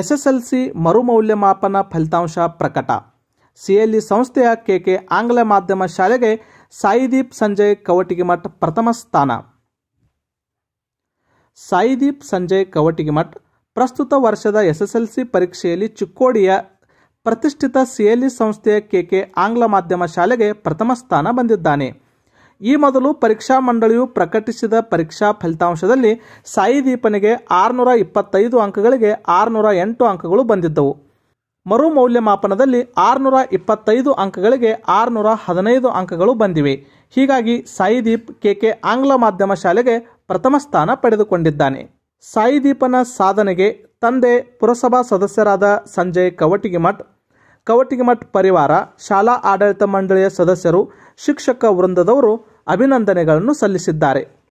SSLC ಮರುಮೌಲ್ಯಮಾಪನ ಫಲಿತಾಂಶ ಪ್ರಕಟ CLE ಸಂಸ್ಥೆಯ ಕೆಕೆ ಆಂಗ್ಲ ಮಾಧ್ಯಮ ಶಾಲೆಗೆ ಸಾಯಿದೀಪ್ ಸಂಜಯ್ ಕವಟಿಗಿಮಠ್ ಪ್ರಥಮ ಸ್ಥಾನ ಸಾಯಿದೀಪ್ ಸಂಜಯ್ ಕವಟಿಗಿಮಠ್ ಪ್ರಸ್ತುತ ವರ್ಷದ ಸಿ ಪರೀಕ್ಷೆಯಲ್ಲಿ ಚಿಕ್ಕೋಡಿಯ ಪ್ರತಿಷ್ಠಿತ ಸಿಎಲ್ಇ ಸಂಸ್ಥೆಯ ಕೆಕೆ ಆಂಗ್ಲ ಮಾಧ್ಯಮ ಶಾಲೆಗೆ ಪ್ರಥಮ ಸ್ಥಾನ ಬಂದಿದ್ದಾನೆ ಈ ಮೊದಲು ಪರೀಕ್ಷಾ ಮಂಡಳಿಯು ಪ್ರಕಟಿಸಿದ ಪರೀಕ್ಷಾ ಫಲಿತಾಂಶದಲ್ಲಿ ಸಾಯಿ ದೀಪನಿಗೆ ಆರುನೂರ ಇಪ್ಪತ್ತೈದು ಅಂಕಗಳಿಗೆ ಆರುನೂರ ಎಂಟು ಅಂಕಗಳು ಬಂದಿದ್ದವು ಮರು ಮೌಲ್ಯಮಾಪನದಲ್ಲಿ ಆರುನೂರ ಇಪ್ಪತ್ತೈದು ಅಂಕಗಳಿಗೆ ಆರುನೂರ ಹದಿನೈದು ಅಂಕಗಳು ಬಂದಿವೆ ಹೀಗಾಗಿ ಸಾಯಿದೀಪ್ ಕೆಕೆ ಆಂಗ್ಲ ಮಾಧ್ಯಮ ಶಾಲೆಗೆ ಪ್ರಥಮ ಸ್ಥಾನ ಪಡೆದುಕೊಂಡಿದ್ದಾನೆ ಸಾಯಿದೀಪನ ಸಾಧನೆಗೆ ತಂದೆ ಪುರಸಭಾ ಸದಸ್ಯರಾದ ಸಂಜಯ್ ಕವಟಿಗಿಮಠ್ ಕವಟಿಗಿಮಠ್ ಪರಿವಾರ ಶಾಲಾ ಆಡಳಿತ ಮಂಡಳಿಯ ಸದಸ್ಯರು ಶಿಕ್ಷಕ ವೃಂದದವರು ಅಭಿನಂದನೆಗಳನ್ನು ಸಲ್ಲಿಸಿದ್ದಾರೆ